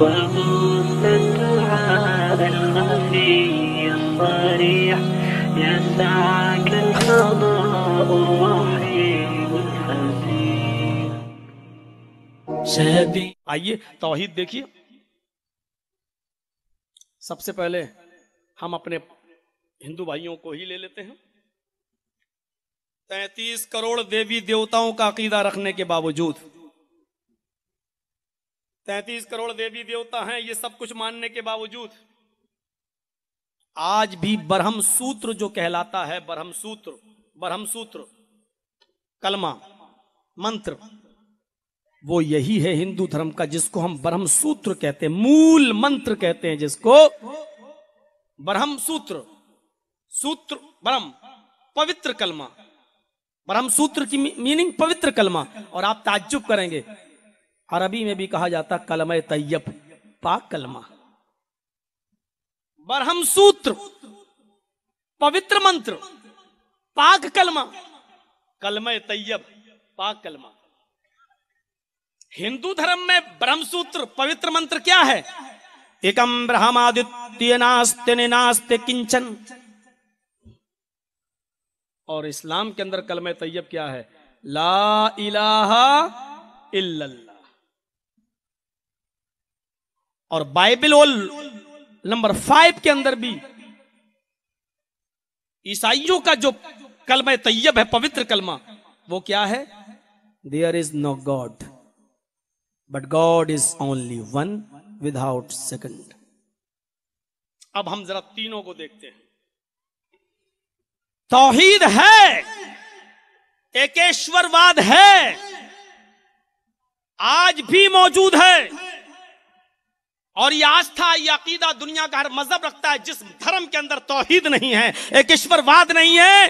آئیے توحید دیکھیے سب سے پہلے ہم اپنے ہندو بھائیوں کو ہی لے لیتے ہیں تینتیس کروڑ دیوی دیوتاؤں کا عقیدہ رکھنے کے باوجود تینتیس کروڑ دیوی دیوتا ہیں یہ سب کچھ ماننے کے باوجود آج بھی برہم سوتر جو کہلاتا ہے برہم سوتر برہم سوتر کلمہ منتر وہ یہی ہے ہندو دھرم کا جس کو ہم برہم سوتر کہتے ہیں مول منتر کہتے ہیں جس کو برہم سوتر سوتر برہم پوتر کلمہ برہم سوتر کی میننگ پوتر کلمہ اور آپ تعجب کریں گے عربی میں بھی کہا جاتا کلمہ طیب پاک کلمہ برہم سوتر پوتر منتر پاک کلمہ کلمہ طیب پاک کلمہ ہندو دھرم میں برہم سوتر پوتر منتر کیا ہے ایکم برہماد ناستے کنچن اور اسلام کے اندر کلمہ طیب کیا ہے لا الہ الا اللہ اور بائبل اول نمبر فائیو کے اندر بھی عیسائیوں کا جو کلمہ طیب ہے پوتر کلمہ وہ کیا ہے there is no God but God is only one without آؤٹ سیکنڈ اب ہم ذرا تینوں کو دیکھتے ہیں توحید ہے ایکشور واد ہے آج بھی موجود ہے اور یہ آستھا یہ عقیدہ دنیا کا ہر مذہب رکھتا ہے جس دھرم کے اندر توحید نہیں ہے ایک ایشور واد نہیں ہے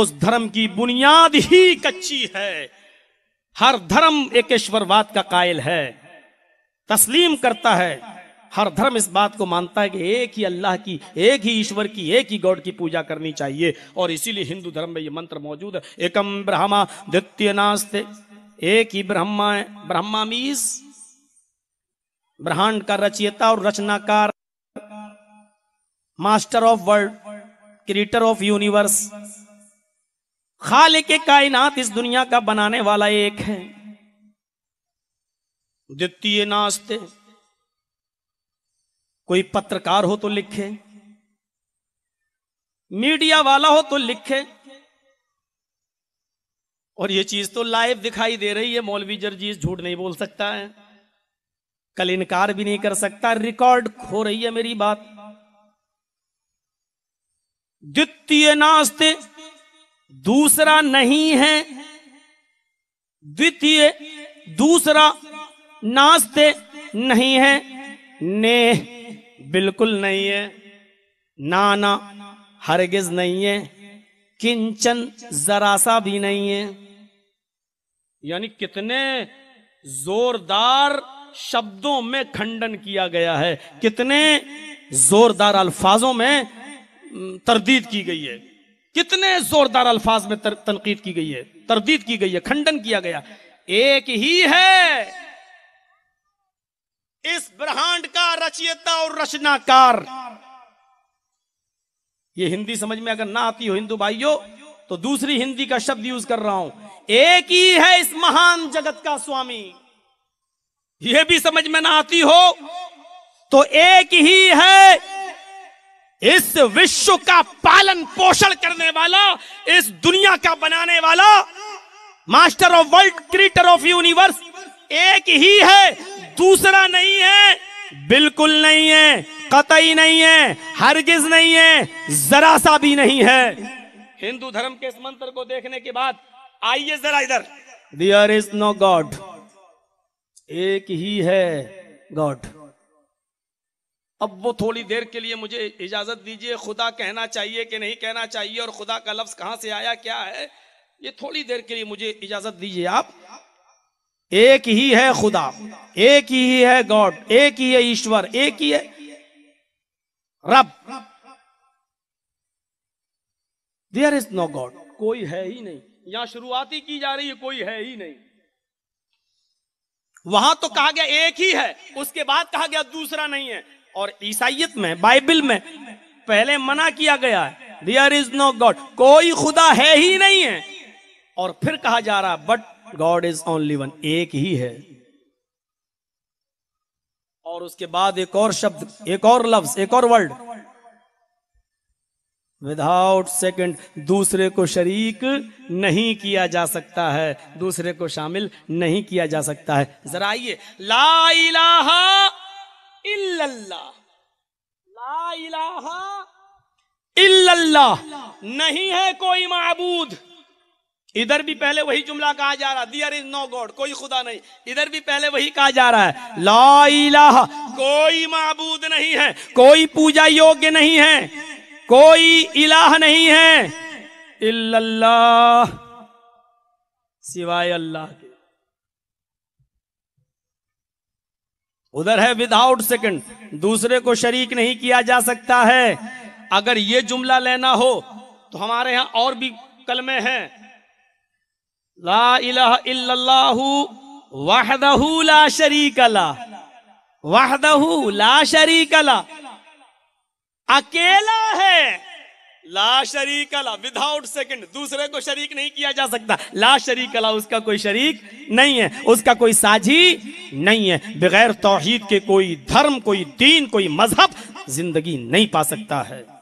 اس دھرم کی بنیاد ہی کچی ہے ہر دھرم ایک عشور واد کا قائل ہے تسلیم کرتا ہے ہر دھرم اس بات کو مانتا ہے کہ ایک ہی اللہ کی ایک ہی ایشور کی ایک ہی گوڈ کی پوجا کرنی چاہیے اور اسی لیے ہندو دھرم میں یہ منتر موجود ہے ایکم برہما دتیہ ناستے ایک ہی برہما برہما میز برہانڈ کا رچیتا اور رچنا کار master of world creator of universe خالق کائنات اس دنیا کا بنانے والا ایک ہے ناستے کوئی پترکار ہو تو لکھے میڈیا والا ہو تو لکھے اور یہ چیز تو لائف دکھائی دے رہی ہے مولوی جرجیز جھوٹ نہیں بول سکتا ہے کل انکار بھی نہیں کر سکتا ریکارڈ کھو رہی ہے میری بات ناستے دوسرا نہیں ہے دوسرا ناستے نہیں ہے نے بالکل نہیں ہے نانا ہرگز نہیں ہے کنچن ذرا سا بھی نہیں ہے یعنی کتنے زوردار شبدوں میں کھنڈن کیا گیا ہے کتنے زوردار الفاظوں میں تردید کی گئی ہے کتنے زوردار الفاظ میں تنقید کی گئی ہے تردید کی گئی ہے کھنڈن کیا گیا ایک ہی ہے اس برہانڈ کا رچیتا اور رچنا کار یہ ہندی سمجھ میں اگر نہ آتی ہو ہندو بھائیو تو دوسری ہندی کا شبد یوز کر رہا ہوں ایک ہی ہے اس مہان جگت کا سوامی یہ بھی سمجھ میں نہ آتی ہو تو ایک ہی ہے اس وشو کا پالن پوشن کرنے والا اس دنیا کا بنانے والا master of world creator of universe ایک ہی ہے دوسرا نہیں ہے بالکل نہیں ہے قطعی نہیں ہے ہرگز نہیں ہے ذرا سا بھی نہیں ہے ہندو دھرم کے اس منتر کو دیکھنے کے بعد آئیے ذرا ادھر دیئر از نو گاڈ ایک ہی ہے گاڈ اب وہ تھوڑی دیر کے لیے مجھے اجازت دیجئے خدا کہنا چاہیے کہ نہیں کہنا چاہیے اور خدا کا لفظ کہاں سے آیا کیا ہے یہ تھوڑی دیر کے لیے مجھے اجازت دیجئے آپ ایک ہی ہے خدا ایک ہی ہے گاڈ ایک ہی ہے ایشور ایک ہی ہے رب دیر از نو گاڈ کوئی ہے ہی نہیں یہاں شروعات ہی کی جا رہی ہے کوئی ہے ہی نہیں وہاں تو کہا گیا ایک ہی ہے اس کے بعد کہا گیا دوسرا نہیں ہے اور عیسائیت میں بائبل میں پہلے منع کیا گیا ہے دیئر از نو گاڈ کوئی خدا ہے ہی نہیں ہے اور پھر کہا جا رہا but God is only one ایک ہی ہے اور اس کے بعد ایک اور شبد ایک اور لفظ ایک اور ورڈ وداؤٹ سیکنڈ دوسرے کو شریک نہیں کیا جا سکتا ہے دوسرے کو شامل نہیں کیا جا سکتا ہے ذرا آئیے لا الہ الا اللہ لا الہ الا اللہ نہیں ہے کوئی معبود ادھر بھی پہلے وہی جملہ کہا جا رہا از نو گوڈ کوئی خدا نہیں ادھر بھی پہلے وہی کہا جا رہا ہے لا الہ کوئی معبود نہیں ہے کوئی پوجا یوگ نہیں ہے کوئی الہ نہیں ہے اللہ سوائے اللہ کے ادھر ہے ود آؤٹ سیکنڈ دوسرے کو شریک نہیں کیا جا سکتا ہے اگر یہ جملہ لینا ہو تو ہمارے ہاں اور بھی کلمے ہیں لا الہ الا اللہ وحدہ لا شریک اللہ وحدہ لا شریک اللہ اکیلا ہے لا شریک اللہ وداؤٹ سیکنڈ دوسرے کو شریک نہیں کیا جا سکتا لا شریک اللہ اس کا کوئی شریک نہیں ہے اس کا کوئی ساجی نہیں ہے بغیر توحید کے کوئی دھرم کوئی دین کوئی مذہب زندگی نہیں پا سکتا ہے